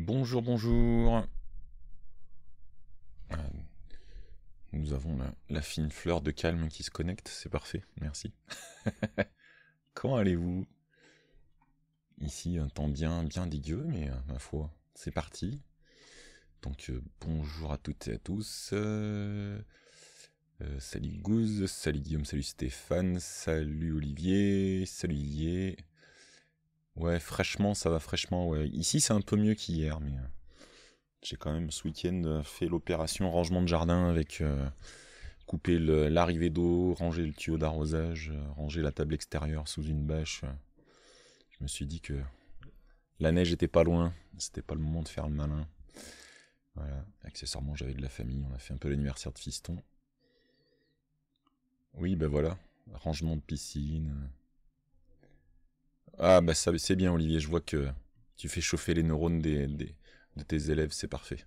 Bonjour, bonjour. Euh, nous avons la, fine fleur de calme qui se connecte, c'est parfait, merci. Comment allez-vous Ici, un temps bien, bien dégueu, mais euh, ma foi, c'est parti. Donc, euh, bonjour à toutes et à tous. salut Gouze, salut Guillaume, salut Stéphane, salut Olivier, salut Yé. Ouais, fraîchement, ça va fraîchement. Ouais. Ici, c'est un peu mieux qu'hier, mais euh, j'ai quand même ce week-end euh, fait l'opération rangement de jardin avec euh, couper l'arrivée d'eau, ranger le tuyau d'arrosage, ranger la table extérieure sous une bâche. Je me suis dit que la neige était pas loin, c'était pas le moment de faire le malin. Voilà, accessoirement, j'avais de la famille, on a fait un peu l'anniversaire de fiston. Oui, ben voilà, rangement de piscine, ah bah ça c'est bien Olivier, je vois que tu fais chauffer les neurones des, des de tes élèves, c'est parfait.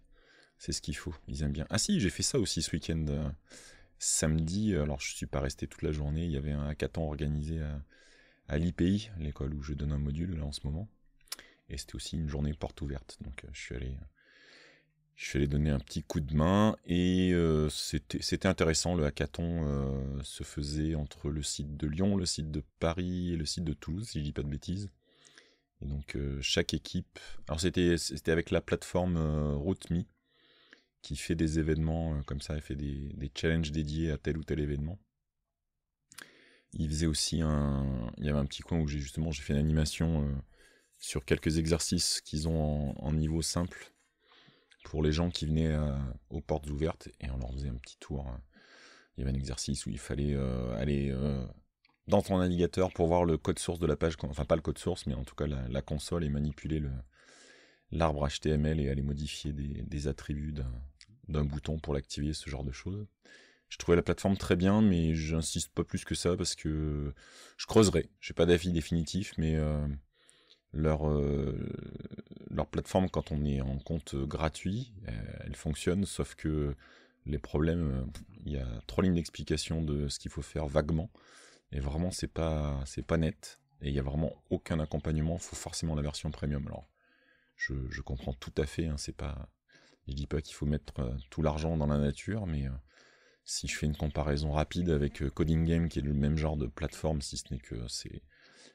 C'est ce qu'il faut, ils aiment bien. Ah si, j'ai fait ça aussi ce week-end. Euh, samedi, alors je suis pas resté toute la journée, il y avait un hackathon organisé à, l'IPI, l'école où je donne un module là en ce moment. Et c'était aussi une journée porte ouverte, donc euh, je suis allé... Euh, je suis allé donner un petit coup de main et euh, c'était intéressant. Le hackathon euh, se faisait entre le site de Lyon, le site de Paris et le site de Toulouse, si je dis pas de bêtises. Et donc euh, chaque équipe. Alors c'était avec la plateforme RouteMe qui fait des événements comme ça, elle fait des, challenges dédiés à tel ou tel événement. Il faisait aussi un. Il y avait un petit coin où j'ai justement fait une animation sur quelques exercices qu'ils ont en, niveau simple pour les gens qui venaient euh, aux portes ouvertes et on leur faisait un petit tour. Hein. Il y avait un exercice où il fallait euh, aller euh, dans ton navigateur pour voir le code source de la page, enfin pas le code source, mais en tout cas la, console et manipuler l'arbre HTML et aller modifier des, attributs d'un bouton pour l'activer, ce genre de choses. Je trouvais la plateforme très bien, mais j'insiste pas plus que ça parce que je creuserai. n'ai pas d'avis définitif, mais leur, euh, leur plateforme, quand on est en compte gratuit, euh, elle fonctionne, sauf que les problèmes, euh, il y a trois lignes d'explication de ce qu'il faut faire vaguement. Et vraiment, c'est pas, c'est pas net. Et il n'y a vraiment aucun accompagnement. Il faut forcément la version premium. Alors, je, je comprends tout à fait. Hein, c'est pas, je dis pas qu'il faut mettre tout l'argent dans la nature, mais si je fais une comparaison rapide avec Coding Game, qui est le même genre de plateforme, si ce n'est que c'est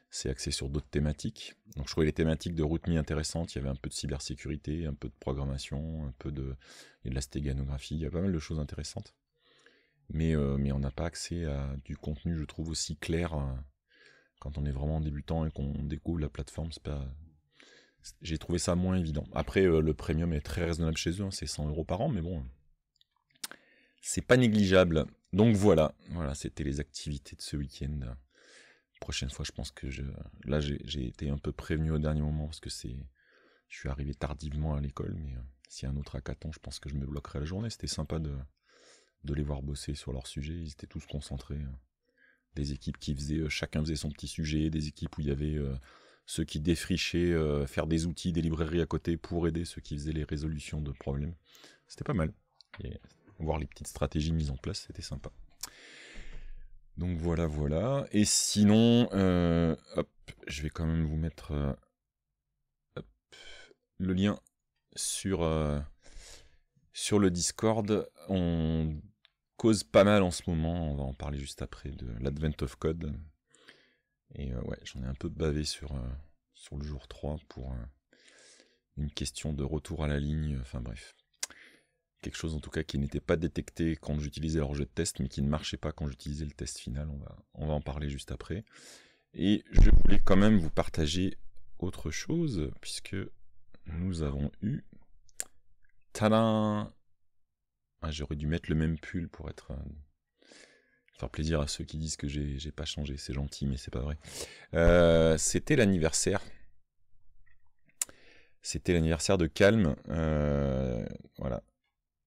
c'est axé sur d'autres thématiques. Donc je trouvais les thématiques de routine intéressantes, il y avait un peu de cybersécurité, un peu de programmation, un peu de, il de la stéganographie, il y a pas mal de choses intéressantes. Mais, euh, mais on n'a pas accès à du contenu, je trouve, aussi clair euh, quand on est vraiment débutant et qu'on découvre la plateforme. C'est pas... J'ai trouvé ça moins évident. Après, euh, le premium est très raisonnable chez eux, hein. c'est 100 euros par an, mais bon, c'est pas négligeable. Donc voilà, voilà, c'était les activités de ce week-end prochaine fois, je pense que je. Là, j'ai été un peu prévenu au dernier moment parce que c'est. Je suis arrivé tardivement à l'école, mais euh, s'il y a un autre hackathon, je pense que je me bloquerai la journée. C'était sympa de, de les voir bosser sur leur sujet. Ils étaient tous concentrés. Euh, des équipes qui faisaient. Euh, chacun faisait son petit sujet. Des équipes où il y avait ceux qui défrichaient, faire des outils, des librairies à côté pour aider ceux qui faisaient les résolutions de problèmes. C'était pas mal. Et voir les petites stratégies mises en place, c'était sympa. Donc voilà, voilà. Et sinon, euh, hop, je vais quand même vous mettre euh, le lien sur, euh, sur le Discord. On cause pas mal en ce moment, on va en parler juste après, de l'Advent of Code. Et ouais, j'en ai un peu bavé sur, sur le jour 3 pour une question de retour à la ligne, enfin bref quelque chose en tout cas qui n'était pas détecté quand j'utilisais leur jeu de test, mais qui ne marchait pas quand j'utilisais le test final. On va, on va en parler juste après. Et je voulais quand même vous partager autre chose, puisque nous avons eu... Tadam ah, J'aurais dû mettre le même pull pour être... Euh, faire plaisir à ceux qui disent que j'ai pas changé, c'est gentil, mais c'est pas vrai. Euh, c'était l'anniversaire c'était l'anniversaire de Calme. Euh, voilà,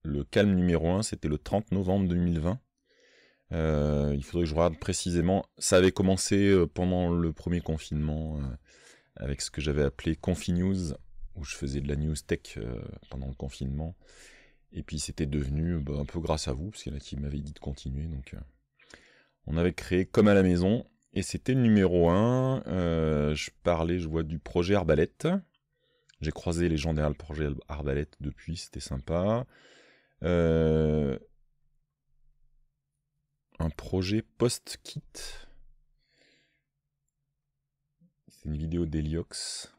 le calme numéro 1, c'était le 30 novembre 2020. Euh, il faudrait que je regarde précisément. Ça avait commencé euh, pendant le premier confinement euh, avec ce que j'avais appelé Confinews, où je faisais de la news tech pendant le confinement. Et puis c'était devenu bah, un peu grâce à vous, parce qu'il y en a qui m'avaient dit de continuer. Donc on avait créé Comme à la maison, et c'était le numéro 1. je parlais, je vois, du projet Arbalète. J'ai croisé les gens derrière le projet Arbalète depuis, c'était sympa. Euh, un projet post-kit. C'est une vidéo d'Eliox.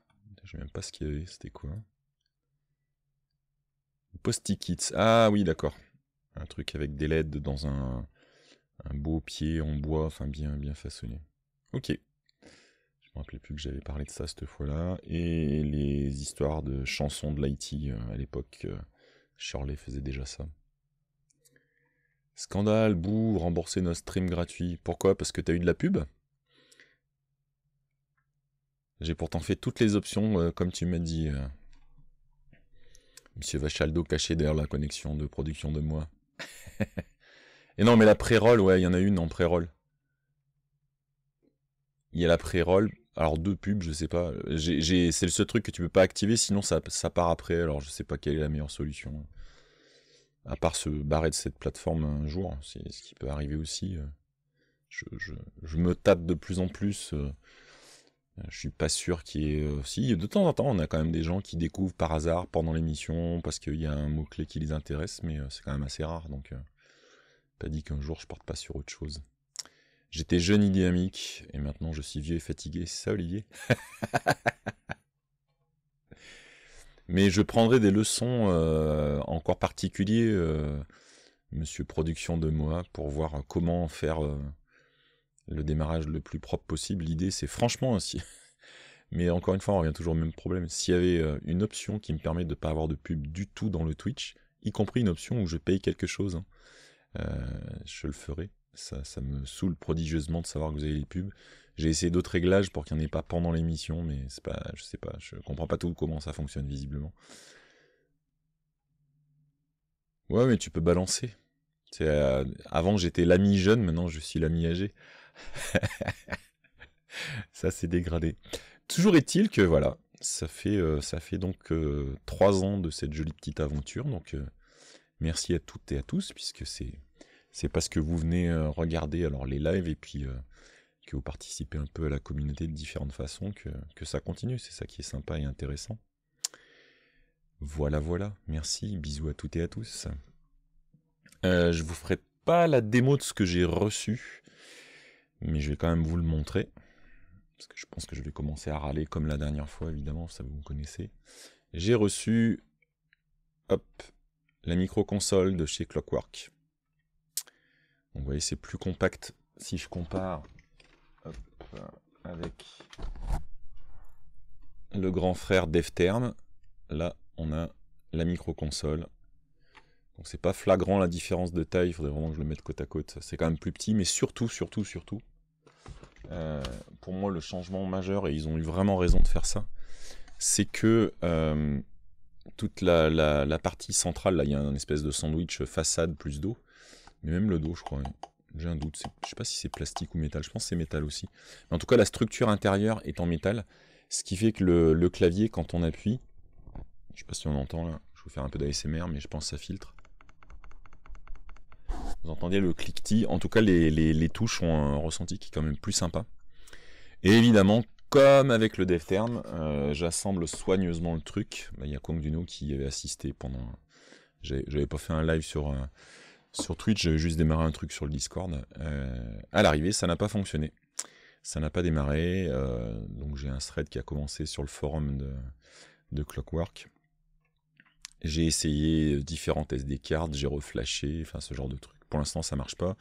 Je ne même pas ce qu'il y avait, c'était quoi Post-kits. Ah oui, d'accord. Un truc avec des LED dans un, beau pied en bois, enfin bien, bien façonné. Ok. Je me rappelais plus que j'avais parlé de ça cette fois-là. Et les histoires de chansons de l'IT euh, à l'époque euh, Shirley faisait déjà ça. Scandale, bou, rembourser nos streams gratuits. Pourquoi Parce que t'as eu de la pub J'ai pourtant fait toutes les options euh, comme tu m'as dit. Euh. Monsieur Vachaldo caché derrière la connexion de production de moi. Et non, mais la pré-roll, ouais, il y en a une en pré-roll. Il y a la pré-roll alors deux pubs, je sais pas. c'est le seul truc que tu peux pas activer, sinon ça, part après. Alors je sais pas quelle est la meilleure solution. À part se barrer de cette plateforme un jour, c'est ce qui peut arriver aussi. Euh. Je, me tape de plus en plus. Euh. Euh, je suis pas sûr qu'il y ait. Si, de temps en temps, on a quand même des gens qui découvrent par hasard pendant l'émission parce qu'il y a un mot-clé qui les intéresse, mais c'est quand même assez rare. Donc, pas dit qu'un jour je porte pas sur autre chose. J'étais jeune et dynamique, et maintenant je suis vieux et fatigué, c'est ça Olivier Mais je prendrai des leçons euh, encore particuliers, euh, monsieur production de moi, pour voir comment faire euh, le démarrage le plus propre possible. L'idée c'est franchement aussi. Mais encore une fois, on revient toujours au même problème. S'il y avait une option qui me permet de ne pas avoir de pub du tout dans le Twitch, y compris une option où je paye quelque chose, hein, je le ferai ça, me saoule prodigieusement de savoir que vous avez les pubs. J'ai essayé d'autres réglages pour qu'il n'y en ait pas pendant l'émission, mais c'est pas, je sais pas, je comprends pas tout comment ça fonctionne visiblement. Ouais, mais tu peux balancer. Euh, avant j'étais l'ami jeune, maintenant je suis l'ami âgé. ça s'est dégradé. Toujours est-il que voilà, ça fait euh, ça fait donc euh, trois ans de cette jolie petite aventure. Donc merci à toutes et à tous puisque c'est c'est parce que vous venez euh, regarder alors les lives et puis euh, que vous participez un peu à la communauté de différentes façons que, ça continue. C'est ça qui est sympa et intéressant. Voilà, voilà. Merci. Bisous à toutes et à tous. Je euh, je vous ferai pas la démo de ce que j'ai reçu, mais je vais quand même vous le montrer. Parce que je pense que je vais commencer à râler comme la dernière fois, évidemment, ça vous connaissez. J'ai reçu, hop, la micro-console de chez Clockwork vous voyez, c'est plus compact si je compare avec le grand frère DevTerm. Là, on a la micro-console. Donc c'est pas flagrant la différence de taille, il faudrait vraiment que je le mette côte à côte. C'est quand même plus petit, mais surtout, surtout, surtout, euh, pour moi le changement majeur, et ils ont eu vraiment raison de faire ça, c'est que euh, toute la, la, partie centrale, là il y a un espèce de sandwich façade plus dos, mais même le dos, je crois. J'ai un doute. Je sais pas si c'est plastique ou métal. Je pense que c'est métal aussi. Mais en tout cas, la structure intérieure est en métal. Ce qui fait que le, clavier, quand on appuie... Je sais pas si on entend. là. Je vais faire un peu d'ASMR, mais je pense que ça filtre. Vous entendez le cliquetis. En tout cas, les, touches ont un ressenti qui est quand même plus sympa. Et évidemment, comme avec le DevTerm, euh, j'assemble soigneusement le truc. Bah, il y a Kong Duno qui avait assisté pendant... J'avais pas fait un live sur... Euh, sur Twitch, j'avais juste démarré un truc sur le Discord. Euh, à l'arrivée, ça n'a pas fonctionné. Ça n'a pas démarré. Euh, donc j'ai un thread qui a commencé sur le forum de, Clockwork. J'ai essayé différentes SD cartes, j'ai reflashé, enfin ce genre de truc. Pour l'instant, ça marche pas.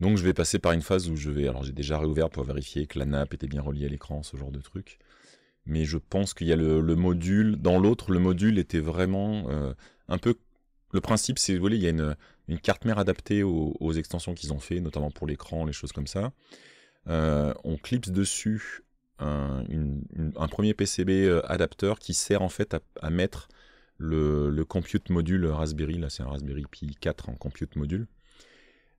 Donc je vais passer par une phase où je vais. Alors j'ai déjà réouvert pour vérifier que la nappe était bien reliée à l'écran, ce genre de truc. Mais je pense qu'il y a le, module. Dans l'autre, le module était vraiment euh, un peu le principe, c'est, vous voyez, il y a une, carte mère adaptée aux, extensions qu'ils ont fait, notamment pour l'écran, les choses comme ça. Euh, on clipse dessus un, premier PCB euh, adapteur qui sert en fait à, mettre le compute module Raspberry, là c'est un Raspberry Pi 4 en compute module,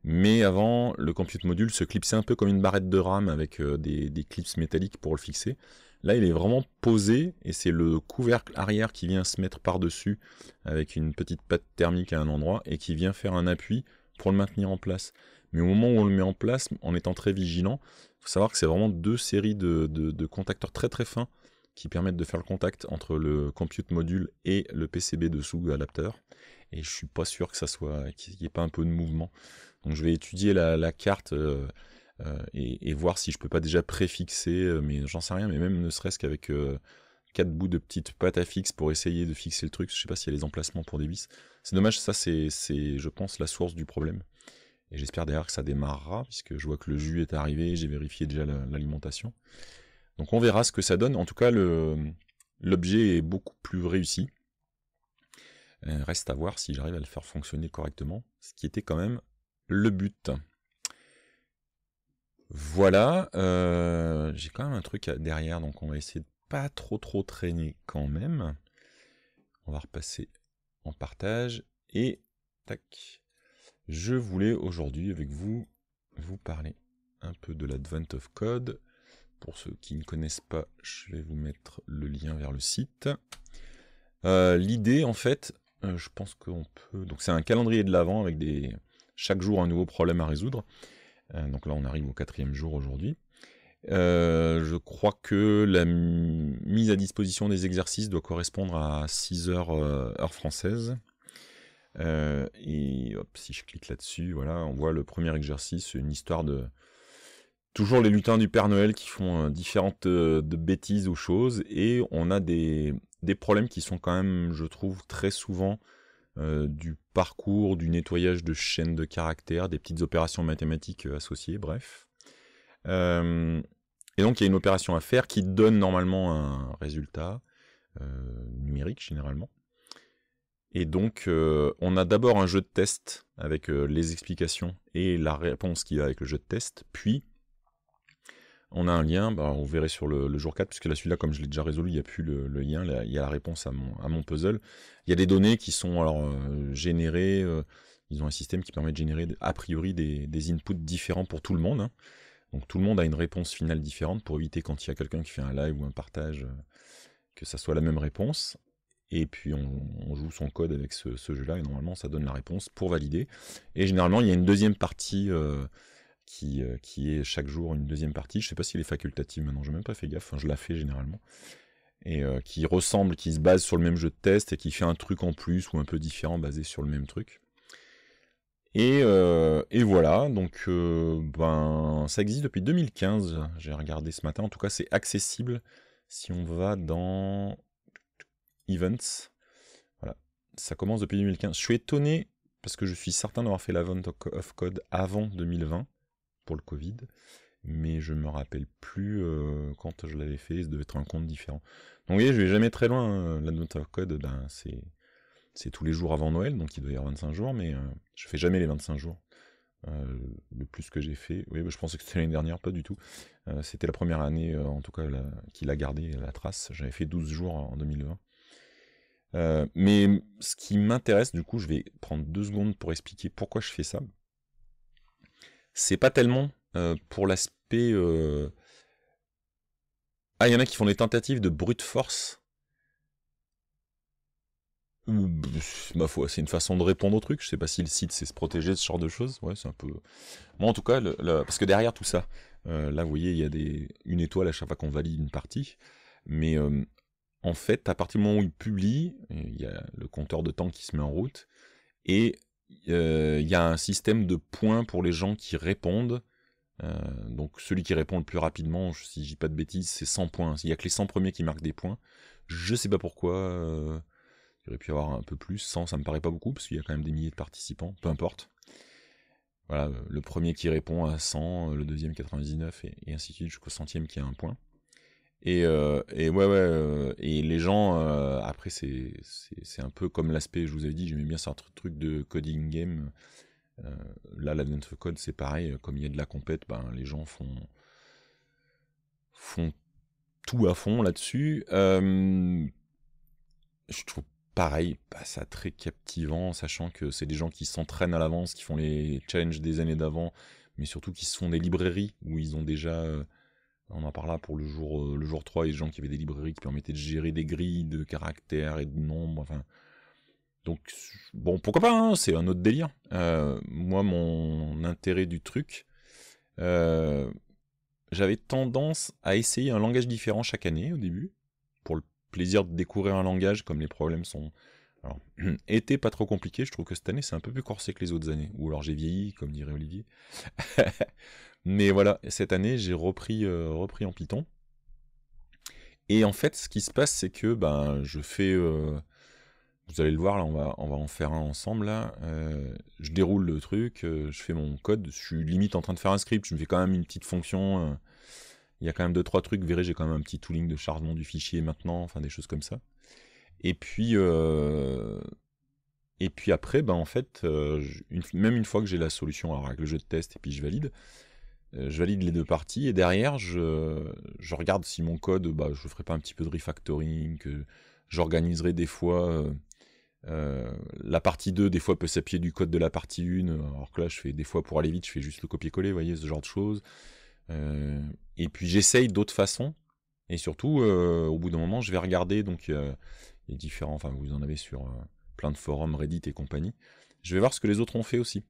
mais avant, le compute module se clipsait un peu comme une barrette de rame avec euh, des, clips métalliques pour le fixer. Là, il est vraiment posé et c'est le couvercle arrière qui vient se mettre par-dessus avec une petite patte thermique à un endroit et qui vient faire un appui pour le maintenir en place. Mais au moment où on le met en place, en étant très vigilant, il faut savoir que c'est vraiment deux séries de, contacteurs très très fins qui permettent de faire le contact entre le compute module et le PCB dessous l'adapteur. Et je suis pas sûr que ça soit qu'il n'y ait pas un peu de mouvement je vais étudier la, carte euh, euh, et, voir si je peux pas déjà préfixer, euh, mais j'en sais rien, mais même ne serait-ce qu'avec 4 quatre bouts de petites pattes à fixe pour essayer de fixer le truc. Je sais pas s'il y a les emplacements pour des vis. C'est dommage, ça c'est, je pense, la source du problème. Et j'espère d'ailleurs que ça démarrera, puisque je vois que le jus est arrivé, j'ai vérifié déjà l'alimentation. Donc on verra ce que ça donne. En tout cas, l'objet est beaucoup plus réussi. reste à voir si j'arrive à le faire fonctionner correctement, ce qui était quand même le but. Voilà, euh, j'ai quand même un truc derrière, donc on va essayer de pas trop trop traîner quand même. On va repasser en partage et tac. Je voulais aujourd'hui avec vous vous parler un peu de l'Advent of Code. Pour ceux qui ne connaissent pas, je vais vous mettre le lien vers le site. Euh, l'idée en fait, euh, je pense qu'on peut. Donc c'est un calendrier de l'avant avec des chaque jour, un nouveau problème à résoudre. Euh, donc là, on arrive au quatrième jour aujourd'hui. Euh, je crois que la mise à disposition des exercices doit correspondre à 6 heures euh, heure française. et si je clique là-dessus, voilà, on voit le premier exercice, une histoire de, toujours les lutins du Père Noël qui font différentes de bêtises ou choses et on a des, problèmes qui sont quand même, je trouve, très souvent euh, du parcours, du nettoyage de chaînes de caractères, des petites opérations mathématiques euh, associées, bref. Euh, et donc il y a une opération à faire qui donne normalement un résultat numérique généralement. Et donc, on a d'abord un jeu de test avec les explications et la réponse qu'il y a avec le jeu de test, puis on a un lien, bah on verrait sur le, jour 4, puisque là, celui-là, comme je l'ai déjà résolu, il n'y a plus le, lien, il y a la réponse à mon, puzzle. Il y a des données qui sont alors euh, générées, euh, ils ont un système qui permet de générer a priori des, inputs différents pour tout le monde. Hein. Donc tout le monde a une réponse finale différente pour éviter quand il y a quelqu'un qui fait un live ou un partage euh, que ça soit la même réponse. Et puis on, joue son code avec ce, ce jeu-là et normalement ça donne la réponse pour valider. Et généralement il y a une deuxième partie euh, qui, est chaque jour une deuxième partie. Je ne sais pas s'il est facultatif maintenant, je n'ai même pas fait gaffe, hein, je la fais généralement. Et euh, qui ressemble, qui se base sur le même jeu de test et qui fait un truc en plus ou un peu différent basé sur le même truc. Et, euh, voilà, donc ben, ça existe depuis 2015, j'ai regardé ce matin, en tout cas c'est accessible si on va dans Events. Voilà, ça commence depuis 2015. Je suis étonné parce que je suis certain d'avoir fait la of Code avant 2020 pour le Covid, mais je me rappelle plus euh, quand je l'avais fait, ça devait être un compte différent. Donc vous voyez, je vais jamais très loin, hein. la note code, ben, c'est, c'est tous les jours avant Noël, donc il doit y avoir 25 jours, mais euh, je fais jamais les 25 jours. Euh, le plus que j'ai fait, oui, je pensais que c'était l'année dernière, pas du tout. c'était la première année, en tout cas, qu'il a gardé la trace. J'avais fait 12 jours en 2020. mais ce qui m'intéresse, du coup, je vais prendre deux secondes pour expliquer pourquoi je fais ça, c'est pas tellement euh, pour l'aspect. Euh, ah, il y en a qui font des tentatives de brute force. Ma foi, c'est une façon de répondre au truc. Je sais pas si le site c'est se protéger de ce genre de choses. Ouais, c'est un peu. Moi, en tout cas, parce que derrière tout ça, euh, là, vous voyez, il y a une étoile à chaque fois qu'on valide une partie. Mais en fait, à partir du moment où il publie, il y a le compteur de temps qui se met en route. Et il euh, y a un système de points pour les gens qui répondent. Euh, donc celui qui répond le plus rapidement, si je dis pas de bêtises, c'est 100 points. Il y a que les 100 premiers qui marquent des points. Je sais pas pourquoi. j'aurais euh, pu y avoir un peu plus. 100, ça me paraît pas beaucoup, parce qu'il y a quand même des milliers de participants. Peu importe. Voilà, le premier qui répond à 100, le deuxième 99, et ainsi de suite, jusqu'au centième qui a un point. Euh, et, ouais, euh, et les gens, euh, après, c'est, un peu comme l'aspect, je vous avais dit, j'aimais bien ce truc de coding game. là, l'adventure Code, c'est pareil, comme il y a de la compète, ben, les gens font, font tout à fond là-dessus. je trouve pareil, bah, ça très captivant, sachant que c'est des gens qui s'entraînent à l'avance, qui font les challenges des années d'avant, mais surtout qui se font des librairies où ils ont déjà on en parla pour le jour, euh, le jour 3, les gens qui avaient des librairies qui permettaient de gérer des grilles de caractères et de nombres. Enfin, donc, bon, pourquoi pas, hein, c'est un autre délire. Euh, moi, mon intérêt du truc, euh, j'avais tendance à essayer un langage différent chaque année au début, pour le plaisir de découvrir un langage, comme les problèmes sont. Alors, été pas trop compliqué, je trouve que cette année c'est un peu plus corsé que les autres années, ou alors j'ai vieilli, comme dirait Olivier. Mais voilà, cette année, j'ai repris, euh, repris en Python. Et en fait, ce qui se passe, c'est que ben, je fais. Euh, vous allez le voir, là, on va, on va en faire un ensemble. Là. Euh, je déroule le truc, je fais mon code. Je suis limite en train de faire un script. Je me fais quand même une petite fonction. il y a quand même deux, trois trucs. Vous verrez, j'ai quand même un petit tooling de chargement du fichier maintenant, enfin des choses comme ça. Et puis. Et puis après, ben en fait, même une fois que j'ai la solution, avec le jeu de test et puis je valide, euh, je valide les deux parties et derrière je, regarde si mon code, bah, je ferai pas un petit peu de refactoring, que j'organiserai des fois euh, euh, la partie 2 des fois peut s'appuyer du code de la partie 1, alors que là je fais des fois pour aller vite, je fais juste le copier-coller, vous voyez, ce genre de choses. et puis j'essaye d'autres façons. Et surtout, au bout d'un moment, je vais regarder, donc les différents, enfin vous en avez sur plein de forums, Reddit et compagnie. Je vais voir ce que les autres ont fait aussi.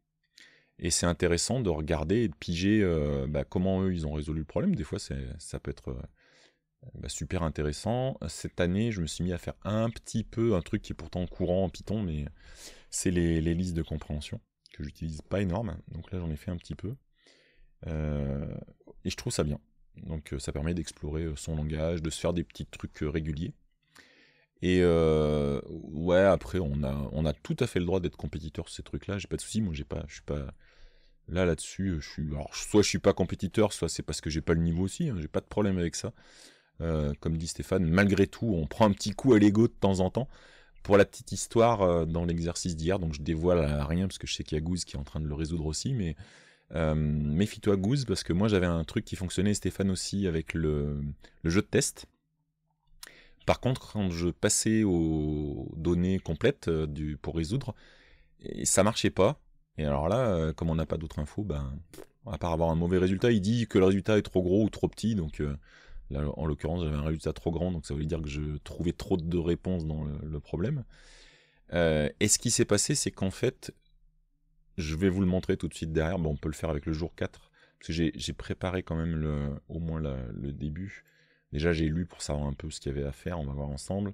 Et c'est intéressant de regarder et de piger euh, bah, comment eux, ils ont résolu le problème. Des fois, ça peut être euh, bah, super intéressant. Cette année, je me suis mis à faire un petit peu un truc qui est pourtant courant en Python, mais c'est les, listes de compréhension, que j'utilise pas énorme. Donc là, j'en ai fait un petit peu. Euh, et je trouve ça bien. Donc ça permet d'explorer son langage, de se faire des petits trucs réguliers. Et ouais, après, on a, on a tout à fait le droit d'être compétiteur sur ces trucs-là. J'ai pas de soucis. Moi, j'ai pas, je suis pas, Là, là-dessus, euh, je suis, alors, soit je suis pas compétiteur, soit c'est parce que j'ai pas le niveau aussi. Hein, j'ai pas de problème avec ça. Euh, comme dit Stéphane, malgré tout, on prend un petit coup à l'ego de temps en temps. Pour la petite histoire, euh, dans l'exercice d'hier, donc je dévoile rien parce que je sais qu'il y a Goose qui est en train de le résoudre aussi, mais méfie-toi Goose parce que moi j'avais un truc qui fonctionnait, Stéphane aussi, avec le, jeu de test. Par contre, quand je passais aux données complètes pour résoudre, et ça marchait pas. Et alors là, euh, comme on n'a pas d'autres infos, ben, à part avoir un mauvais résultat, il dit que le résultat est trop gros ou trop petit. Donc euh, là, en l'occurrence, j'avais un résultat trop grand, donc ça voulait dire que je trouvais trop de réponses dans le, problème. Euh, et ce qui s'est passé, c'est qu'en fait, je vais vous le montrer tout de suite derrière. on peut le faire avec le jour 4, parce que j'ai préparé quand même au moins le début. Déjà, j'ai lu pour savoir un peu ce qu'il y avait à faire. On va voir ensemble.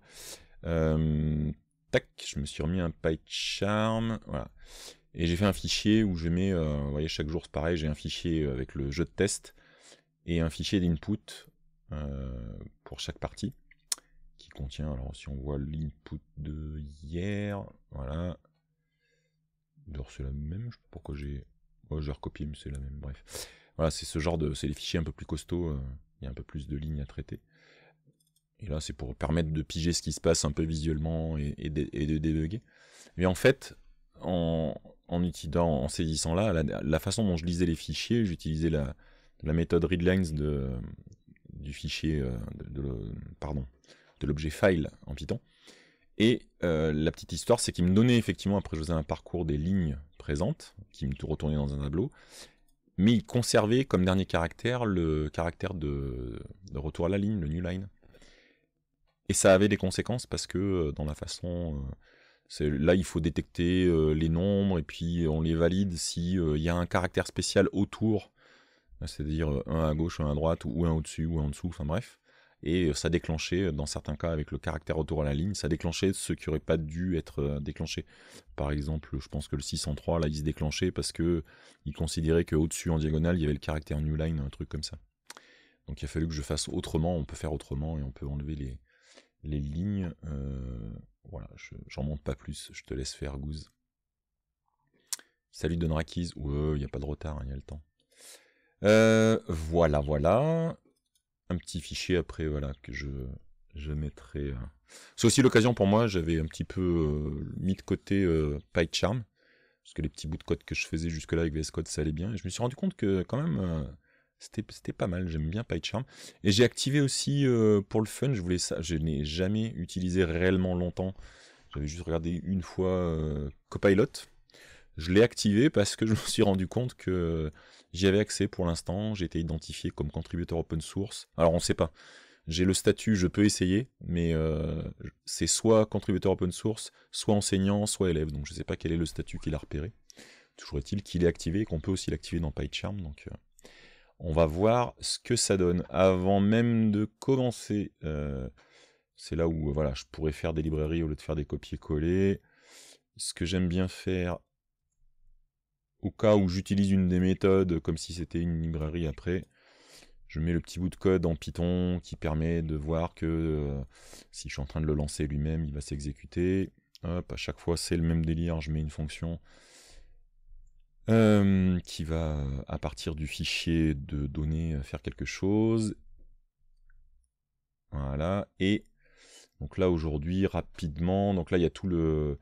tac, je me suis remis un PyCharm. charm. Voilà. Et j'ai fait un fichier où je mets, euh, vous voyez, chaque jour c'est pareil, j'ai un fichier euh, avec le jeu de test et un fichier d'input euh, pour chaque partie qui contient, alors si on voit l'input de hier, voilà. D'ailleurs, c'est la même, je sais pas pourquoi j'ai. Oh, j'ai recopié, mais c'est la même, bref. Voilà, c'est ce genre de. C'est les fichiers un peu plus costauds, il y a un peu plus de lignes à traiter. Et là, c'est pour permettre de piger ce qui se passe un peu visuellement et, de, et de débugger. Mais en fait, en, en, utilisant, en saisissant là, la, façon dont je lisais les fichiers, j'utilisais la, méthode readlines de, du fichier, euh, de, pardon, de l'objet file en Python. Et euh, la petite histoire, c'est qu'il me donnait effectivement, après je faisais un parcours des lignes présentes, qui me retournait dans un tableau, mais il conservait comme dernier caractère le caractère de, retour à la ligne, le new line. Et ça avait des conséquences parce que euh, dans la façon Là, il faut détecter euh, les nombres et puis on les valide s'il euh, y a un caractère spécial autour, euh, c'est-à-dire un à gauche, un à droite, ou un au-dessus, ou un en dessous, enfin bref. Et ça déclenchait, dans certains cas, avec le caractère autour à la ligne, ça déclenchait ce qui n'aurait pas dû être déclenché. Par exemple, je pense que le 603, là, il se déclenchait parce qu'il considérait qu'au-dessus, en diagonale, il y avait le caractère new line, un truc comme ça. Donc il a fallu que je fasse autrement, on peut faire autrement et on peut enlever les, lignes. Voilà, j'en monte pas plus, je te laisse faire, Goose. Salut Donrakiz. ouais, il n'y a pas de retard, il hein, y a le temps. Euh, voilà, voilà. Un petit fichier après, voilà, que je, je mettrai. Euh. C'est aussi l'occasion pour moi, j'avais un petit peu euh, mis de côté PyCharm, parce que les petits bouts de code que je faisais jusque-là avec VS Code, ça allait bien. Et je me suis rendu compte que, quand même, c'était pas mal, j'aime bien PyCharm. Et j'ai activé aussi, euh, pour le fun, je voulais ça, je n'ai jamais utilisé réellement longtemps. J'avais juste regardé une fois euh, Copilot. Je l'ai activé parce que je me suis rendu compte que j'y avais accès pour l'instant. J'ai été identifié comme contributeur open source. Alors on ne sait pas. J'ai le statut, je peux essayer, mais euh, c'est soit contributeur open source, soit enseignant, soit élève. Donc je ne sais pas quel est le statut qu'il a repéré. Toujours est-il qu'il est activé et qu'on peut aussi l'activer dans PyCharm. Donc on va voir ce que ça donne. Avant même de commencer, euh, c'est là où euh, voilà, je pourrais faire des librairies au lieu de faire des copier-coller. Ce que j'aime bien faire, au cas où j'utilise une des méthodes comme si c'était une librairie après, je mets le petit bout de code en Python qui permet de voir que euh, si je suis en train de le lancer lui-même, il va s'exécuter. Hop, à chaque fois c'est le même délire, je mets une fonction euh, qui va à partir du fichier de données euh, faire quelque chose. Voilà, et donc là aujourd'hui rapidement, donc là il y a tout le...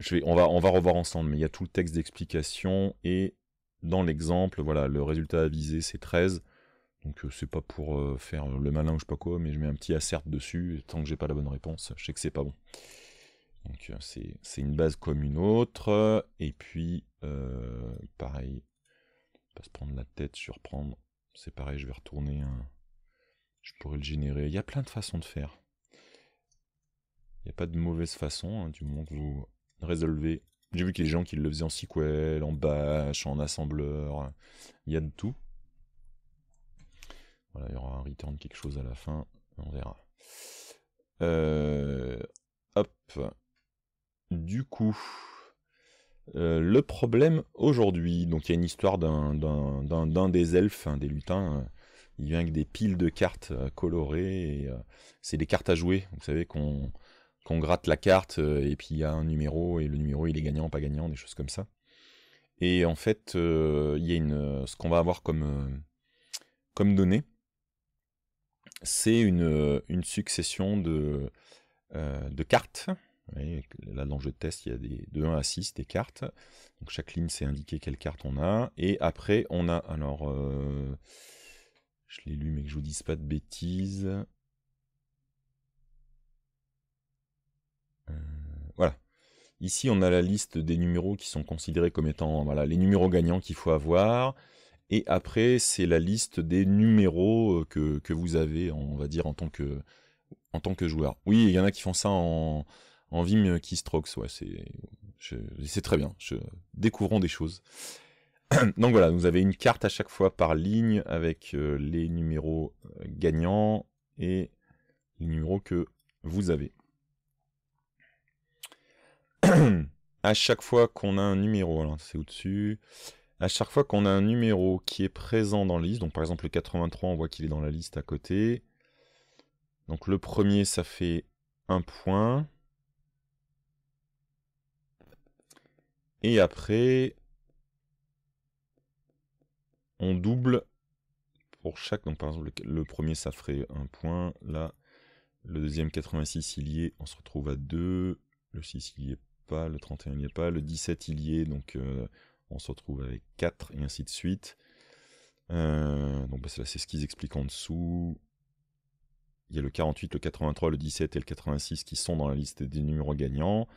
Je vais, on, va, on va revoir ensemble, mais il y a tout le texte d'explication et dans l'exemple, voilà, le résultat à viser, c'est 13. Donc euh, c'est pas pour faire le malin ou je sais pas quoi, mais je mets un petit assert dessus, tant que j'ai pas la bonne réponse, je sais que c'est pas bon. Donc euh, c'est une base comme une autre. Et puis, euh, pareil, pas se prendre la tête, surprendre. C'est pareil, je vais retourner Je pourrais le générer. Il y a plein de façons de faire. Il n'y a pas de mauvaise façon, hein, du moment que vous résolvez. J'ai vu que les gens qui le faisaient en SQL, en bash, en assembleur. Il y a de tout. Voilà, il y aura un return quelque chose à la fin. On verra. Euh, hop. Du coup, euh, le problème aujourd'hui, donc il y a une histoire d'un, des elfes, des lutins, euh, il vient avec des piles de cartes euh, colorées, et, c'est des cartes à jouer, vous savez qu'on, gratte la carte et puis il y a un numéro et le numéro il est gagnant, pas gagnant, des choses comme ça. Et en fait, il y a ce qu'on va avoir comme, comme données, c'est une, succession de cartes là, dans le jeu de test, il y a des, de 1 à 6 des cartes. Donc chaque ligne, c'est indiqué quelle carte on a. Et après, on a. Alors, euh, je l'ai lu, mais que je vous dise pas de bêtises. Euh, voilà. Ici, on a la liste des numéros qui sont considérés comme étant voilà, les numéros gagnants qu'il faut avoir. Et après, c'est la liste des numéros euh, que, que, vous avez, on va dire, en tant que, en tant que joueur. Oui, il y en a qui font ça en, en Vim Keystrokes. Euh, c'est très bien. Découvrons des choses. Donc voilà, vous avez une carte à chaque fois par ligne avec euh, les numéros euh, gagnants et les numéros que vous avez. à chaque fois qu'on a un numéro, c'est au-dessus, à chaque fois qu'on a un numéro qui est présent dans la liste, donc par exemple le 83, on voit qu'il est dans la liste à côté. Donc le premier, ça fait un point. et après on double pour chaque, donc par exemple le, premier ça ferait un point, là le deuxième 86 il y est, on se retrouve à 2, le 6 il n'y est pas, le 31 il n'y est pas, le 17 il y est, donc euh, on se retrouve avec 4 et ainsi de suite. Euh, donc bah, c'est ce qu'ils expliquent en dessous. Il y a le 48, le 83, le 17 et le 86 qui sont dans la liste des numéros gagnants.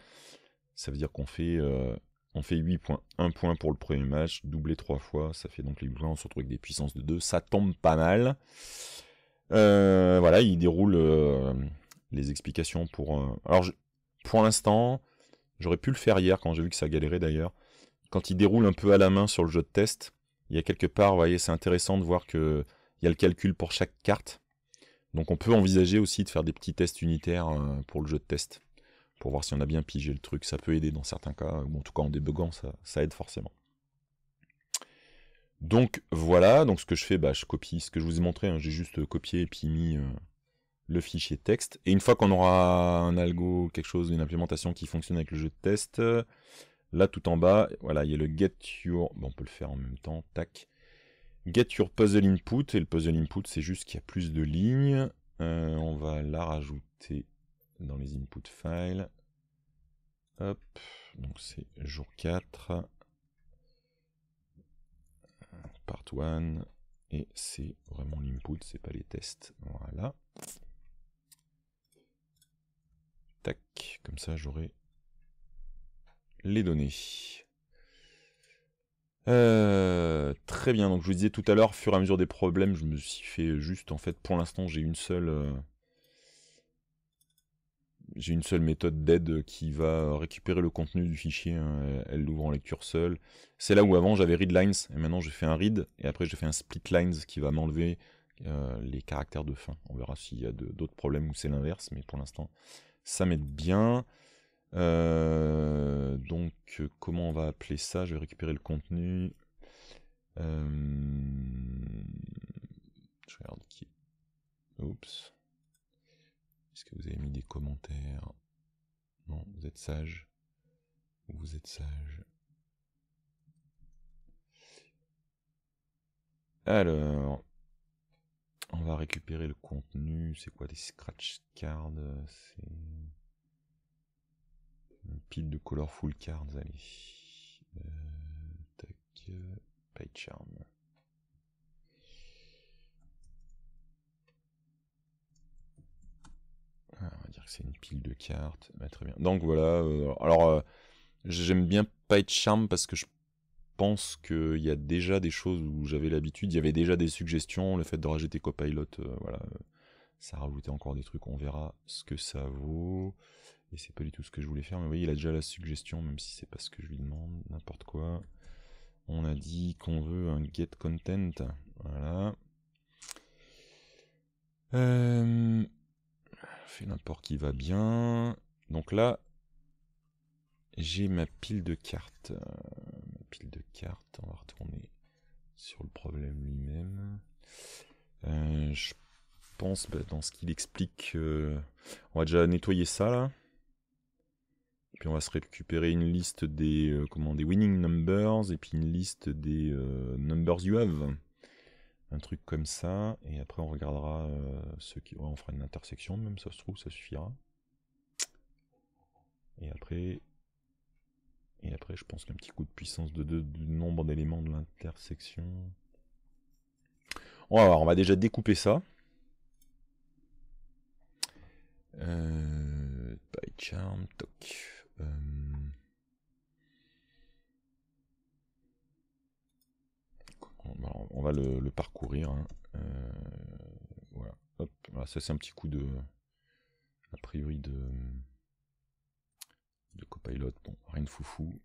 Ça veut dire qu'on fait euh, on fait 8 points, 1 point pour le premier match, doublé 3 fois, ça fait donc les Blancs, on se retrouve avec des puissances de 2, ça tombe pas mal. Euh, voilà, il déroule euh, les explications pour... Euh, alors, pour l'instant, j'aurais pu le faire hier quand j'ai vu que ça galérait d'ailleurs. Quand il déroule un peu à la main sur le jeu de test, il y a quelque part, vous voyez, c'est intéressant de voir qu'il y a le calcul pour chaque carte. Donc on peut envisager aussi de faire des petits tests unitaires pour le jeu de test pour voir si on a bien pigé le truc. Ça peut aider dans certains cas, ou en tout cas en débuguant, ça, aide forcément. Donc voilà, donc ce que je fais, bah, je copie ce que je vous ai montré, hein. j'ai juste copié et puis mis euh, le fichier texte. Et une fois qu'on aura un algo, quelque chose, une implémentation qui fonctionne avec le jeu de test, là tout en bas, voilà, il y a le get your, bah, on peut le faire en même temps, tac. Get your puzzle input, et le puzzle input c'est juste qu'il y a plus de lignes. Euh, on va la rajouter dans les input files. Hop, donc c'est jour 4, part 1, et c'est vraiment l'input, c'est pas les tests. Voilà. Tac, comme ça j'aurai les données. Euh, très bien, donc je vous disais tout à l'heure, fur et à mesure des problèmes, je me suis fait juste, en fait, pour l'instant j'ai une seule... Euh, j'ai une seule méthode d'aide qui va récupérer le contenu du fichier, hein, elle l'ouvre en lecture seule. C'est là où avant j'avais read lines et maintenant je fais un read, et après je fais un split lines qui va m'enlever euh, les caractères de fin. On verra s'il y a d'autres problèmes ou c'est l'inverse, mais pour l'instant ça m'aide bien. Euh, donc comment on va appeler ça Je vais récupérer le contenu. Euh, je regarde qui. Oups. Est-ce que vous avez mis des commentaires Non, vous êtes sage. Vous êtes sage. Alors, on va récupérer le contenu. C'est quoi des scratch cards C'est une pile de colorful cards. Allez, euh, tac, PyCharm. Ah, on va dire que c'est une pile de cartes. Bah, très bien. Donc voilà. Euh, alors, euh, j'aime bien pas être charme parce que je pense qu'il y a déjà des choses où j'avais l'habitude. Il y avait déjà des suggestions. Le fait de rajouter Copilot, euh, voilà, ça rajoutait encore des trucs. On verra ce que ça vaut. Et c'est pas du tout ce que je voulais faire. Mais vous voyez, il a déjà la suggestion, même si c'est pas ce que je lui demande. N'importe quoi. On a dit qu'on veut un get content. Voilà. Euh, fait n'importe qui va bien. Donc là, j'ai ma pile de cartes. Euh, ma pile de cartes, on va retourner sur le problème lui-même. Euh, je pense, bah, dans ce qu'il explique, euh, on va déjà nettoyer ça là. Puis on va se récupérer une liste des, commandes des winning numbers et puis une liste des numbers you have un truc comme ça, et après on regardera euh, ce qui. Ouais, on fera une intersection, même ça se trouve, ça suffira. Et après. Et après, je pense qu'un petit coup de puissance de du nombre d'éléments de l'intersection. On va voir, on va déjà découper ça. Euh, toc. Euh, Bah, on, va le, parcourir. Hein. Euh, voilà. ça c'est un petit coup de. A priori de. De copilot. Bon, rien de foufou.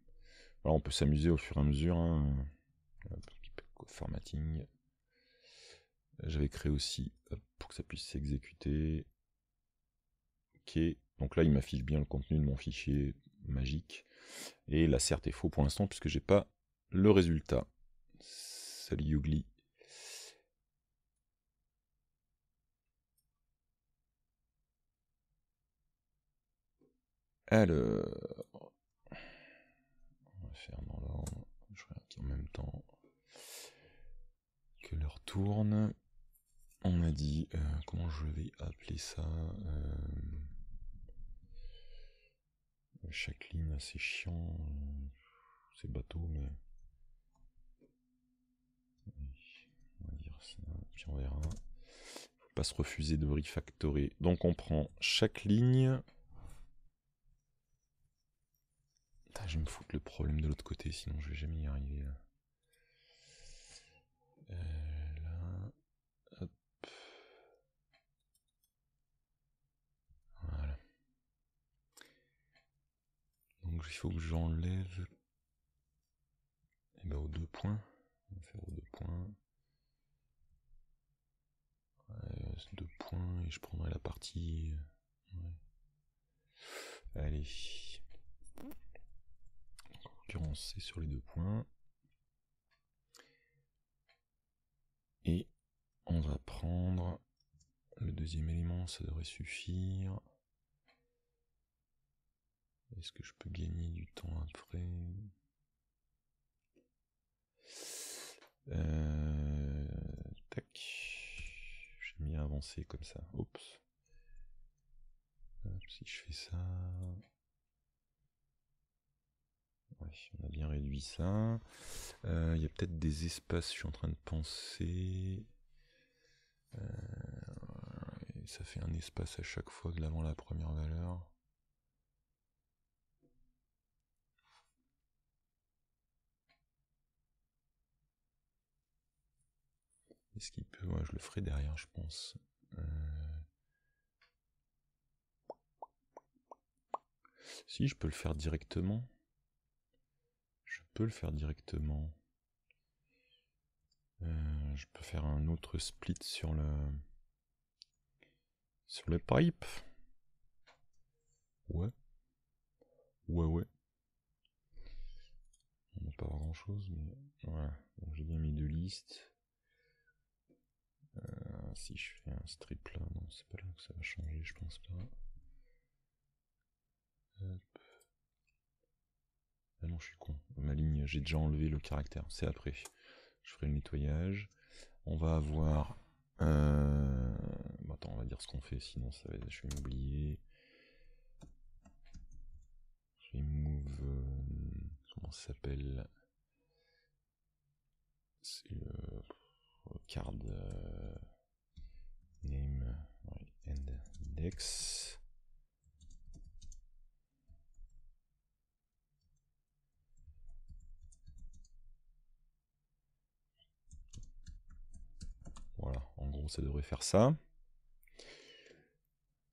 on peut s'amuser au fur et à mesure. Hein. formatting. J'avais créé aussi pour que ça puisse s'exécuter. Ok. Donc là, il m'affiche bien le contenu de mon fichier magique. Et la certe est faux pour l'instant puisque j'ai pas le résultat. Salut Yougli. Alors. On va faire dans l'ordre. Je regarde en même temps que l'heure tourne. On m'a dit. Euh, comment je vais appeler ça euh, Chaque ligne, c'est chiant. Euh, c'est bateaux, mais. puis on verra. Faut pas se refuser de refactorer. Donc on prend chaque ligne. je vais me foutre le problème de l'autre côté, sinon je vais jamais y arriver. Euh, Donc il faut que j'enlève. Et eh ben, deux points. On va faire aux deux points. deux points et je prendrai la partie. Euh, Allez. En c'est sur les deux points. Et on va prendre le deuxième élément, ça devrait suffire. Est-ce que je peux gagner du temps après euh, Tac mis avancer comme ça. Oups. Si je fais ça... on a bien réduit ça. Il euh, y a peut-être des espaces, je suis en train de penser. Euh, ça fait un espace à chaque fois de l'avant la première valeur. Est-ce qu'il peut ouais, Je le ferai derrière, je pense. Euh. Si, je peux le faire directement. Je peux le faire directement. Euh, je peux faire un autre split sur le sur le pipe. Ouais. Ouais, ouais. On n'a pas grand chose, mais voilà. j'ai bien mis deux listes si je fais un strip là, non, c'est pas là que ça va changer, je pense pas. Ah non, je suis con. Ma ligne, j'ai déjà enlevé le caractère, c'est après. Je ferai le nettoyage. On va avoir. Euh... attends, on va dire ce qu'on fait, sinon ça va... je vais m'oublier. Remove. Euh, comment ça s'appelle C'est le. Card. Euh, name and index voilà en gros ça devrait faire ça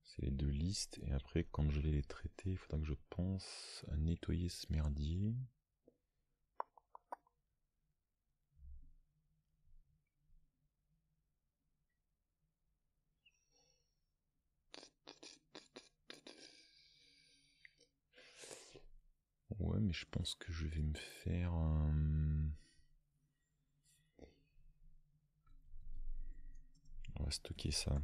c'est les deux listes et après quand je vais les traiter il faudra que je pense à nettoyer ce merdier Ouais, mais je pense que je vais me faire un... On va stocker ça.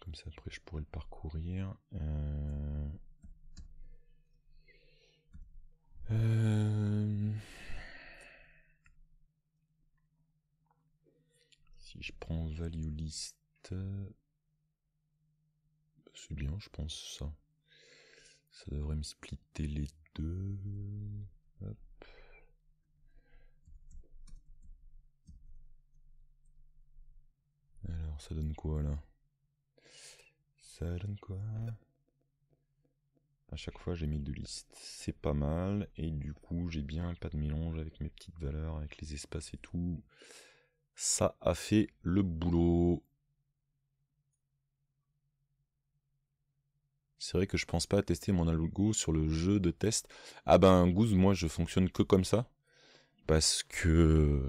Comme ça, après, je pourrais le parcourir. Euh, euh, Si je prends value list, euh, c'est bien, je pense ça. Ça devrait me splitter les deux. Alors, ça donne quoi là Ça donne quoi À chaque fois, j'ai mis deux listes. C'est pas mal. Et du coup, j'ai bien pas de mélange avec mes petites valeurs, avec les espaces et tout. Ça a fait le boulot. C'est vrai que je pense pas à tester mon algo sur le jeu de test. Ah ben Goose, moi je fonctionne que comme ça. Parce que.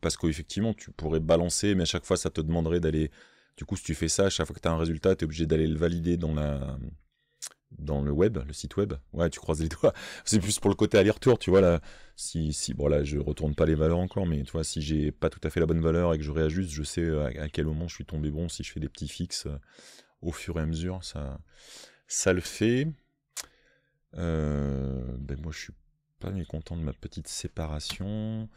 Parce qu'effectivement, tu pourrais balancer, mais à chaque fois ça te demanderait d'aller. Du coup, si tu fais ça, à chaque fois que tu as un résultat, tu es obligé d'aller le valider dans la dans le web, le site web. Ouais, tu croises les doigts. C'est plus pour le côté aller-retour, tu vois. Là, si, si, bon, je retourne pas les valeurs encore, mais tu vois, si j'ai pas tout à fait la bonne valeur et que je réajuste, je sais euh, à, quel moment je suis tombé bon. Si je fais des petits fixes euh, au fur et à mesure, ça, ça le fait. Euh, ben, moi, je suis pas mécontent de ma petite séparation.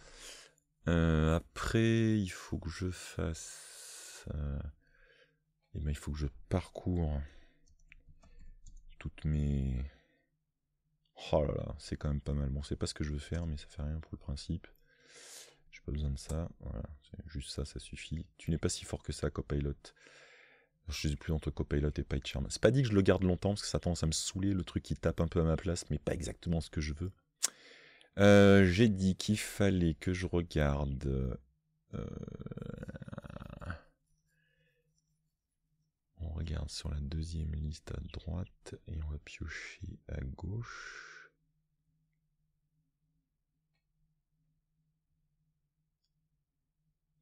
après, il faut que je fasse. et eh ben, il faut que je parcours toutes mes. Oh là là, c'est quand même pas mal. Bon, c'est pas ce que je veux faire, mais ça fait rien pour le principe. J'ai pas besoin de ça. Voilà, juste ça, ça suffit. Tu n'es pas si fort que ça, Copilot. Je suis plus entre Copilot et PyCharm. C'est pas dit que je le garde longtemps parce que ça tend tendance à me saouler, le truc qui tape un peu à ma place, mais pas exactement ce que je veux. Euh, j'ai dit qu'il fallait que je regarde euh, On regarde sur la deuxième liste à droite et on va piocher à gauche.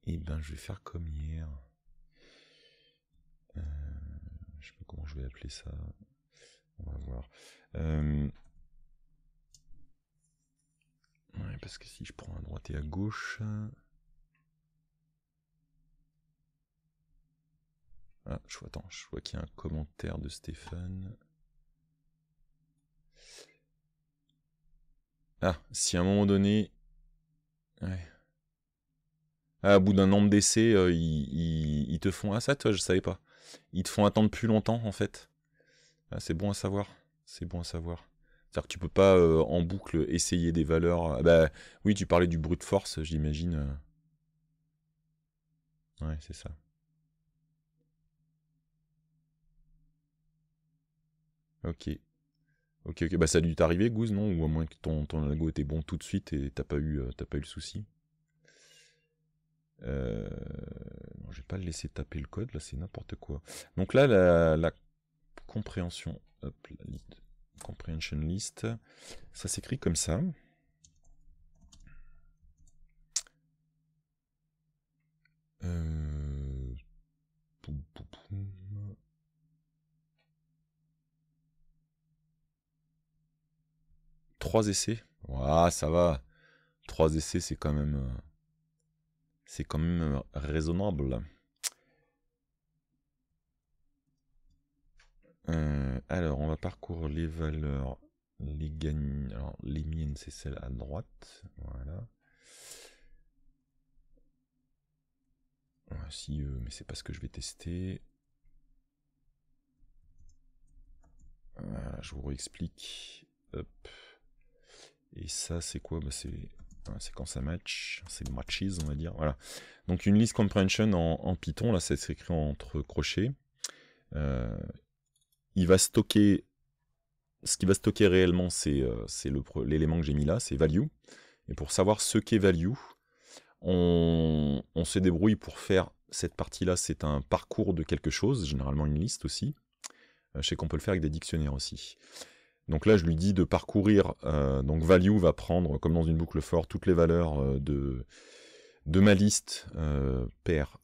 Et eh ben je vais faire comme hier. Euh, je sais pas comment je vais appeler ça. On va voir. Euh, parce que si je prends à droite et à gauche, Ah, je vois, je vois qu'il y a un commentaire de Stéphane. Ah, si à un moment donné. Ouais. Ah, à bout d'un nombre d'essais, euh, ils, te font. Ah, ça, toi, je savais pas. Ils te font attendre plus longtemps, en fait. Ah, c'est bon à savoir. C'est bon à savoir. C'est-à-dire que tu peux pas euh, en boucle essayer des valeurs. Ah, bah oui, tu parlais du brute force, j'imagine. Euh. Ouais, c'est ça. Ok. Ok, ok. Bah, ça a dû t'arriver, Goose, non Ou à moins que ton, ton était bon tout de suite et t'as pas, eu, euh, pas eu le souci euh... je vais pas le laisser taper le code, là, c'est n'importe quoi. Donc là, la, la compréhension. Hop, liste. Comprehension list. Ça s'écrit comme ça. Euh, essais. voilà ça va. Trois essais, c'est quand même. Euh, c'est quand même euh, raisonnable. Euh, alors, on va parcourir les valeurs. Les gagnants. Alors, les miennes, c'est celle à droite. Voilà. Si, mais c'est pas ce que je vais tester. je vous explique et ça, c'est quoi bah, C'est quand ça match, c'est matches on va dire, voilà. Donc une list comprehension en, Python, là ça s'écrit entre crochets. Euh, il va stocker, ce qui va stocker réellement c'est euh, l'élément que j'ai mis là, c'est value. Et pour savoir ce qu'est value, on, on, se débrouille pour faire cette partie-là, c'est un parcours de quelque chose, généralement une liste aussi. Euh, je sais qu'on peut le faire avec des dictionnaires aussi. Donc là, je lui dis de parcourir. Euh, donc value va prendre, comme dans une boucle fort toutes les valeurs euh, de, de ma liste euh,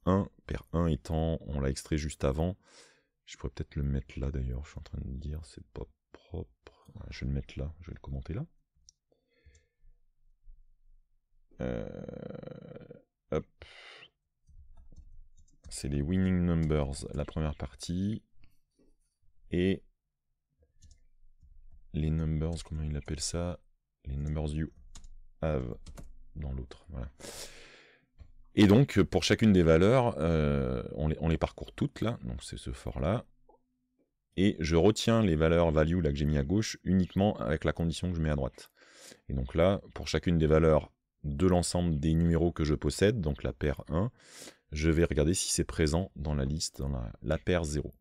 1. Pair 1 étant, on l'a extrait juste avant. Je pourrais peut-être le mettre là d'ailleurs, je suis en train de dire, c'est pas propre. Je vais le mettre là, je vais le commenter là. Euh, hop. C'est les winning numbers, la première partie. Et les numbers, comment il appelle ça Les numbers you have dans l'autre. Et donc, pour chacune des valeurs, euh, on, les, parcourt toutes là, donc c'est ce fort là Et je retiens les valeurs value là que j'ai mis à gauche uniquement avec la condition que je mets à droite. Et donc là, pour chacune des valeurs de l'ensemble des numéros que je possède, donc la paire 1, je vais regarder si c'est présent dans la liste, dans la paire 0.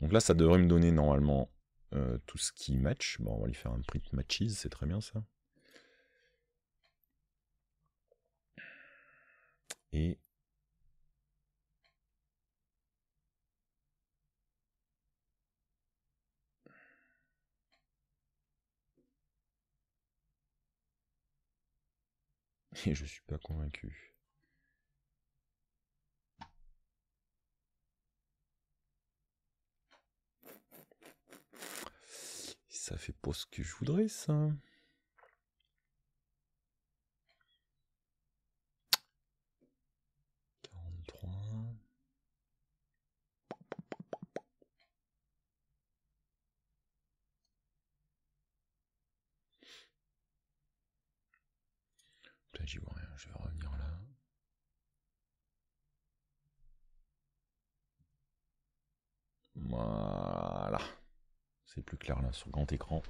Donc là, ça devrait me donner normalement euh, tout ce qui match. Bon, on va lui faire un print matches, c'est très bien ça. Et Et je suis pas convaincu. Ça fait pas ce que je voudrais, ça. j'y vois rien, je vais revenir là. Moi. C'est plus clair là sur grand écran.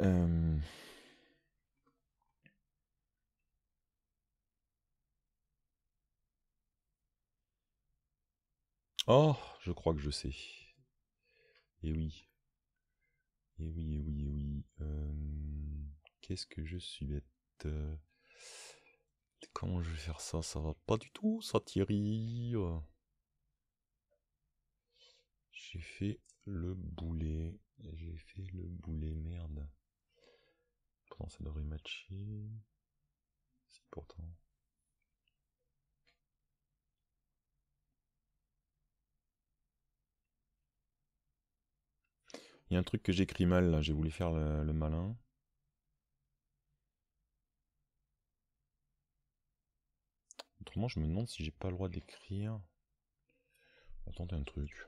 Euh, oh, je crois que je sais. Et eh oui. Et eh oui, et eh oui, et oui. Euh, qu'est-ce que je suis bête. Euh, comment je vais faire ça Ça va pas du tout, ça Thierry. J'ai fait le boulet. J'ai fait le boulet, merde. Pourtant, ça devrait matcher. C'est pourtant. Il y a un truc que j'écris mal là, j'ai voulu faire le, le malin. Autrement, je me demande si j'ai pas le droit d'écrire. On tente un truc.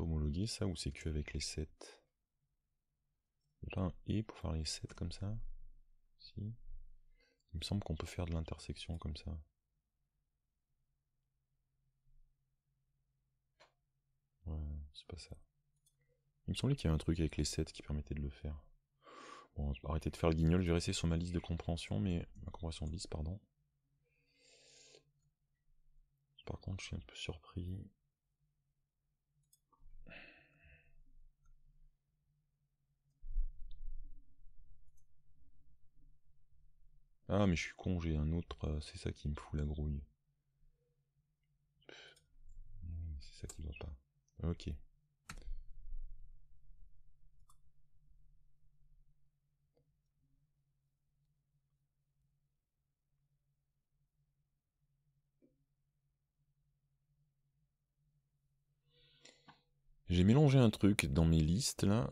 Homologuer ça ou c'est que avec les 7 un et pour faire les 7 comme ça Si Il me semble qu'on peut faire de l'intersection comme ça. Ouais, c'est pas ça. Il me semblait qu'il y avait un truc avec les 7 qui permettait de le faire. Bon, arrêtez de faire le guignol, je vais rester sur ma liste de compréhension, mais ma compréhension liste pardon. Par contre, je suis un peu surpris. Ah, mais je suis con, j'ai un autre, euh, c'est ça qui me fout la grouille. Mmh, c'est ça qui va pas. Ok. J'ai mélangé un truc dans mes listes là.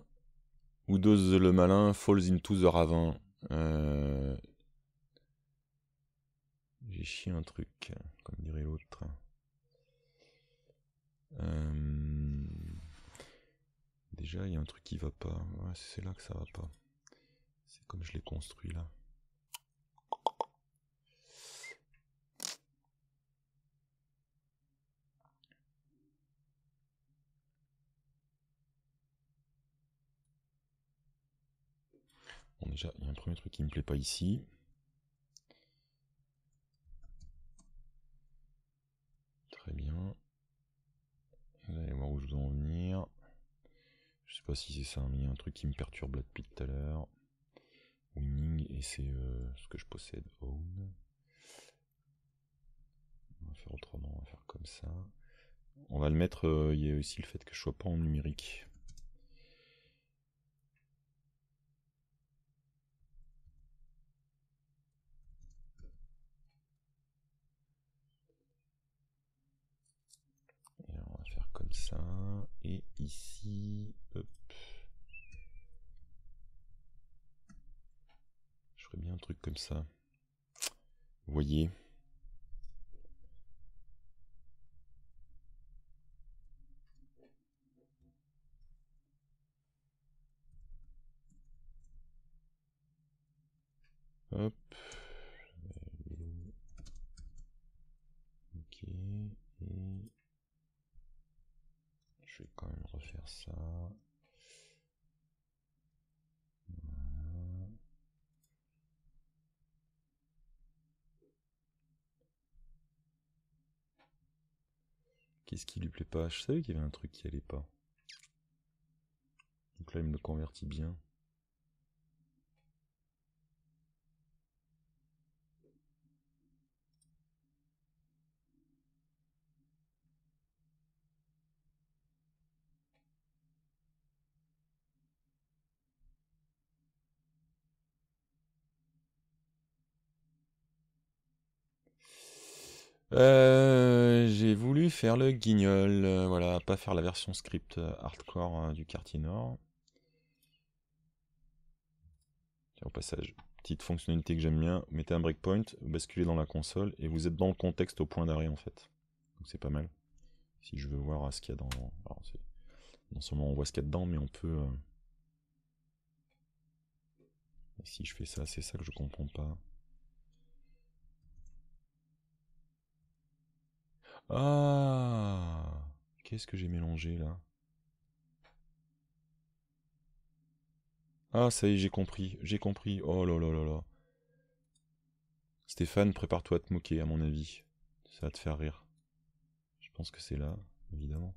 Oudos le malin falls into the ravin. Euh, j'ai chié un truc, comme dirait l'autre. Euh, déjà, il y a un truc qui va pas. c'est là que ça va pas. C'est comme je l'ai construit là. Bon, déjà, il y a un premier truc qui me plaît pas ici. venir. Je sais pas si c'est ça, mais il y a un truc qui me perturbe là depuis tout à l'heure. Winning, et c'est euh, ce que je possède, own. On va faire autrement, on va faire comme ça. On va le mettre, euh, il y a aussi le fait que je sois pas en numérique. comme ça. Et ici, hop. Je ferais bien un truc comme ça. Vous voyez Hop. ça. Qu'est-ce qui lui plaît pas Je savais qu'il y avait un truc qui allait pas. Donc là, il me convertit bien. Euh, j'ai voulu faire le guignol, euh, voilà, pas faire la version script euh, hardcore euh, du quartier nord. au passage, petite fonctionnalité que j'aime bien, vous mettez un breakpoint, vous basculez dans la console et vous êtes dans le contexte au point d'arrêt en fait. Donc c'est pas mal. Si je veux voir ce qu'il y a dans... Alors, non seulement on voit ce qu'il y a dedans, mais on peut... Si je fais ça, c'est ça que je comprends pas. Ah Qu'est-ce que j'ai mélangé là Ah, ça y est, j'ai compris, j'ai compris. Oh là là là là. Stéphane, prépare-toi à te moquer, à mon avis. Ça va te faire rire. Je pense que c'est là, évidemment.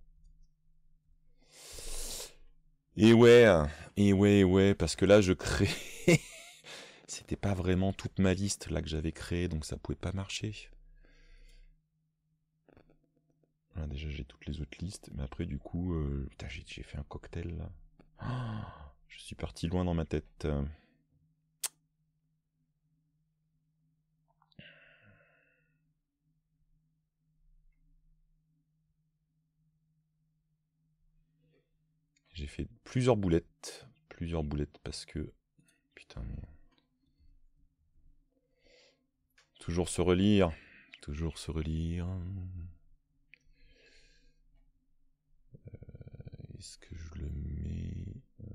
Et ouais, et ouais, et ouais, parce que là, je crée. C'était pas vraiment toute ma liste là que j'avais créée, donc ça pouvait pas marcher. Ah, déjà, j'ai toutes les autres listes. Mais après, du coup, euh, j'ai fait un cocktail je suis parti loin dans ma tête. J'ai fait plusieurs boulettes. Plusieurs boulettes parce que. Putain, Toujours se relire. Toujours se relire. Est-ce que je le mets euh,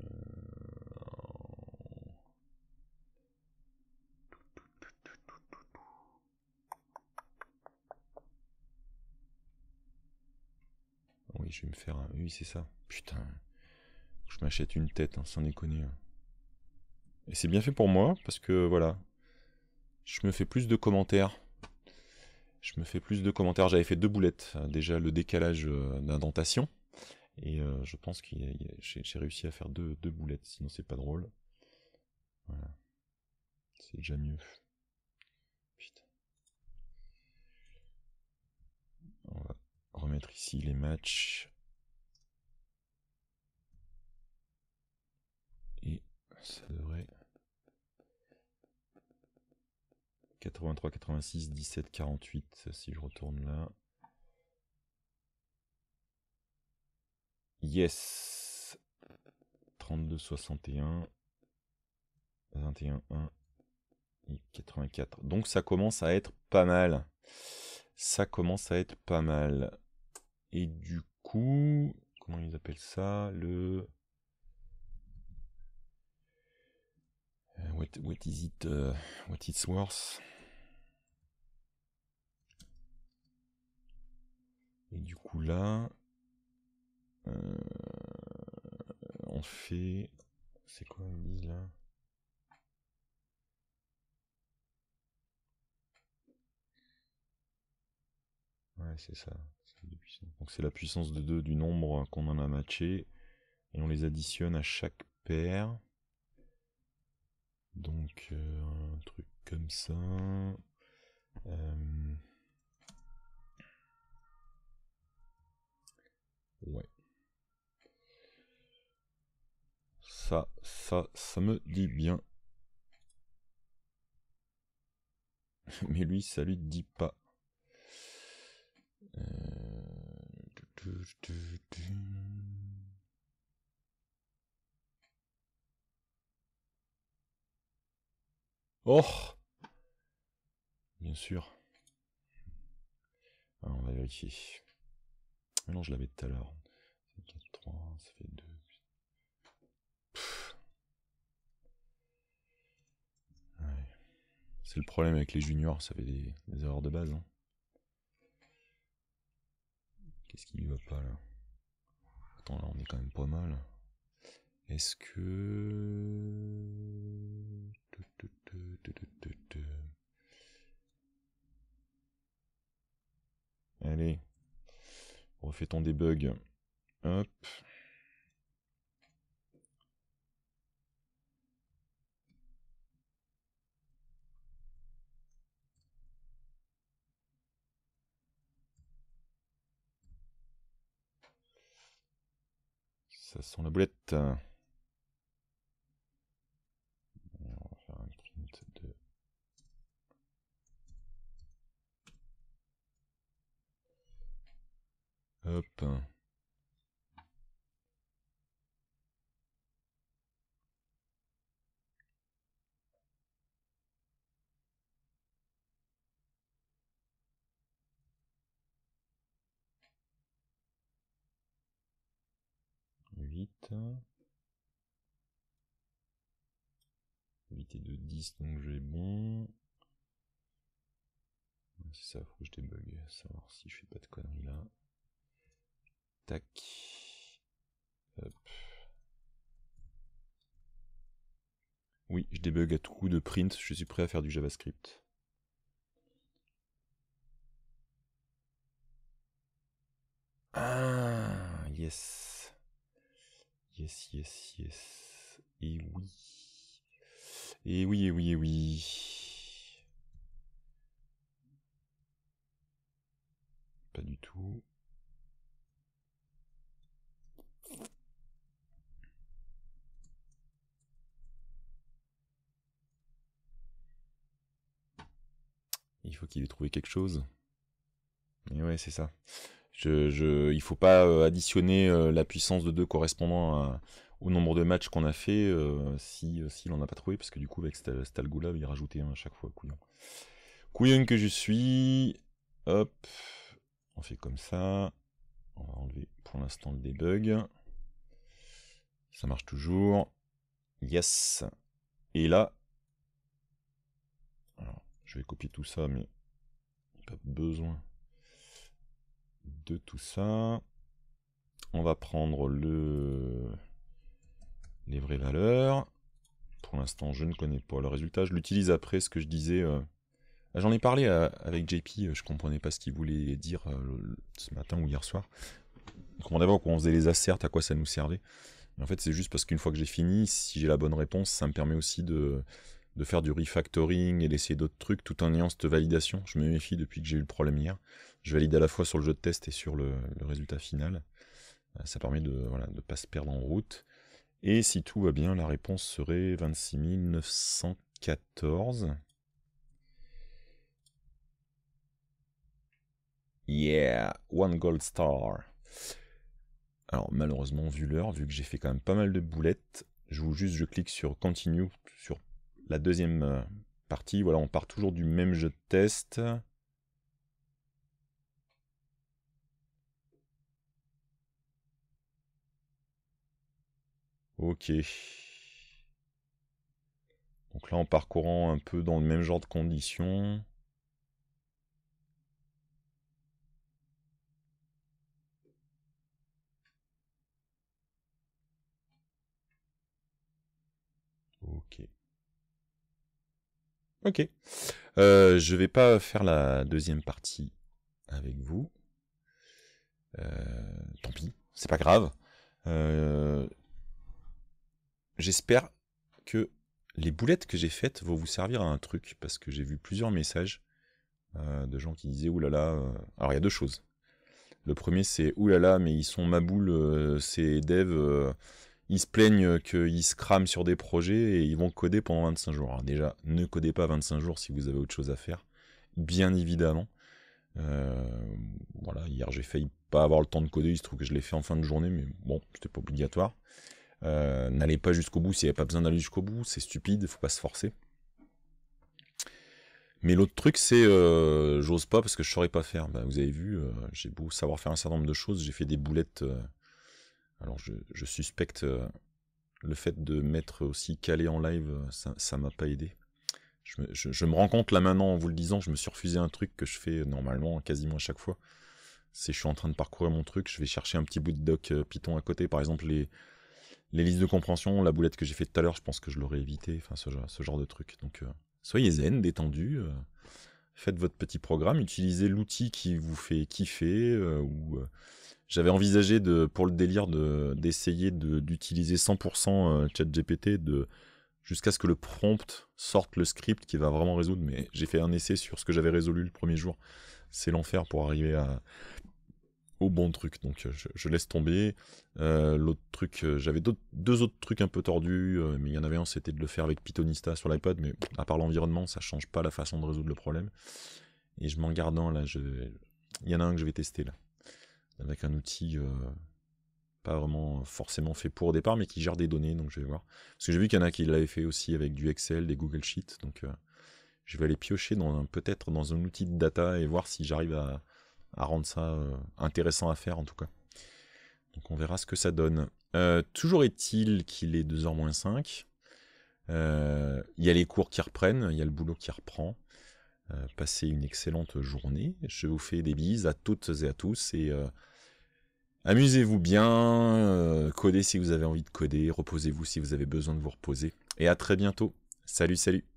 Oui, je vais me faire un... Oui, c'est ça. Putain. Je m'achète une tête, hein, sans déconner. Hein. Et c'est bien fait pour moi, parce que, voilà. Je me fais plus de commentaires. Je me fais plus de commentaires. J'avais fait deux boulettes. Hein, déjà, le décalage euh, d'indentation. Et euh, je pense que j'ai réussi à faire deux, deux boulettes, sinon c'est pas drôle. Voilà. C'est déjà mieux. On va remettre ici les matchs. Et ça devrait... 83, 86, 17, 48, si je retourne là. Yes. 32, 61. 21, 1. Et 84. Donc ça commence à être pas mal. Ça commence à être pas mal. Et du coup, comment ils appellent ça Le... Euh, what, is it uh, What it's worth Et du coup là, euh, on fait. C'est quoi on dit là Ouais, c'est ça. Donc c'est la puissance de 2 du nombre qu'on en a matché. Et on les additionne à chaque paire. Donc euh, un truc comme ça. Euh, ouais. ça, ça, ça me dit bien. Mais lui, ça lui dit pas. Euh... Oh Bien sûr. Alors, ah, on va vérifier. Ah non, je l'avais tout à l'heure. 3, ça fait 2. C'est le problème avec les juniors, ça fait des, erreurs de base. Hein. Qu'est-ce qui lui va pas là Attends, là on est quand même pas mal. Est-ce que. Allez, refais ton debug. Hop. Ça sent la boulette. Euh, on va faire un print de... Hop. éviter de 10, donc j'ai bon. C'est ça, faut que je débug, savoir si je fais pas de conneries là. Tac. Hop. Oui, je débug à tout coup de print, je suis prêt à faire du JavaScript. Ah, yes. Yes, yes, yes. Et oui. Et oui, et oui, et oui. Pas du tout. Il faut qu'il ait trouvé quelque chose. Et ouais, c'est ça. Je, ne il faut pas euh, additionner euh, la puissance de 2 correspondant au nombre de matchs qu'on a fait euh, si s'il n'en a pas trouvé parce que du coup avec cette algo là il rajoutait un à chaque fois couillon couillon que je suis hop on fait comme ça on va enlever pour l'instant le debug ça marche toujours yes et là je vais copier tout ça mais pas besoin de tout ça. On va prendre le... les vraies valeurs. Pour l'instant, je ne connais pas le résultat. Je l'utilise après ce que je disais. Euh, ah, j'en ai parlé euh, avec JP, euh, je comprenais pas ce qu'il voulait dire ce matin ou hier soir. comment d'abord pas on faisait les assertes, à quoi ça nous servait. en fait, c'est juste parce qu'une fois que j'ai fini, si j'ai la bonne réponse, ça me permet aussi de, de faire du refactoring et d'essayer d'autres trucs tout en ayant cette validation. Je me méfie depuis que j'ai eu le problème hier je valide à la fois sur le jeu de test et sur le, résultat final. Euh, ça permet de ne pas se perdre en route. Et si tout va bien, la réponse serait 26 914. Yeah, one gold star. Alors malheureusement, vu l'heure, vu que j'ai fait quand même pas mal de boulettes, je vous juste je clique sur continue sur la deuxième euh, partie. Voilà, on part toujours du même jeu de test. Ok. Donc là, en parcourant un peu dans le même genre de conditions. Ok. Ok. Euh, je vais pas faire la deuxième partie avec vous. Euh, tant pis, c'est pas grave. Euh, J'espère que les boulettes que j'ai faites vont vous servir à un truc, parce que j'ai vu plusieurs messages euh, de gens qui disaient oulala. Euh, alors il y a deux choses. Le premier c'est là là mais ils sont ma boule, c'est euh, ces devs, ils se plaignent qu'ils se crament sur des projets et ils vont coder pendant 25 jours. Alors déjà, ne codez pas 25 jours si vous avez autre chose à faire, bien évidemment. voilà, hier j'ai failli pas avoir le temps de coder, il se trouve que je l'ai fait en fin de journée, mais bon, c'était pas obligatoire. Euh, n'allez pas jusqu'au bout s'il n'y a pas besoin d'aller jusqu'au bout, c'est stupide, il faut pas se forcer. Mais l'autre truc, c'est euh, j'ose pas parce que je saurais pas faire. Bah, vous avez vu, euh, j'ai beau savoir faire un certain nombre de choses, j'ai fait des boulettes. alors je, suspecte le fait de mettre aussi calé en live, ça m'a pas aidé. Je me, me, rends compte là maintenant en vous le disant, je me suis refusé un truc que je fais normalement quasiment à chaque fois. C'est je suis en train de parcourir mon truc, je vais chercher un petit bout de doc Python à côté, par exemple les, les listes de compréhension, la boulette que j'ai fait tout à l'heure, je pense que je l'aurais évité, enfin ce, genre de truc. Donc euh, soyez zen, détendu, euh, faites votre petit programme, utilisez l'outil qui vous fait kiffer. Euh, ou j'avais envisagé de, pour le délire d'essayer de, d'utiliser 100% 100% ChatGPT de jusqu'à ce que le prompt sorte le script qui va vraiment résoudre. Mais j'ai fait un essai sur ce que j'avais résolu le premier jour. C'est l'enfer pour arriver à au bon truc. Donc euh, je, laisse tomber. Euh, l'autre truc, euh, j'avais deux autres trucs un peu tordus, mais il y en avait un, c'était de le faire avec Pythonista sur l'iPad, mais à part l'environnement, ça change pas la façon de résoudre le problème. Et je m'en garde un là, je... il y en a un que je vais tester là, avec un outil pas vraiment forcément fait pour départ, mais qui gère des données, donc je vais voir. Parce que j'ai vu qu'il y en a qui l'avaient fait aussi avec du Excel, des Google Sheets, donc je vais aller piocher dans peut-être dans un outil de data et voir si j'arrive à à rendre ça euh, intéressant à faire en tout cas. Donc on verra ce que ça donne. Euh, toujours est-il qu'il est 2h moins 5. Euh, il y a les cours qui reprennent, il y a le boulot qui reprend. passez une excellente journée. Je vous fais des bises à toutes et à tous et Amusez-vous bien, codez si vous avez envie de coder, reposez-vous si vous avez besoin de vous reposer, et à très bientôt. Salut, salut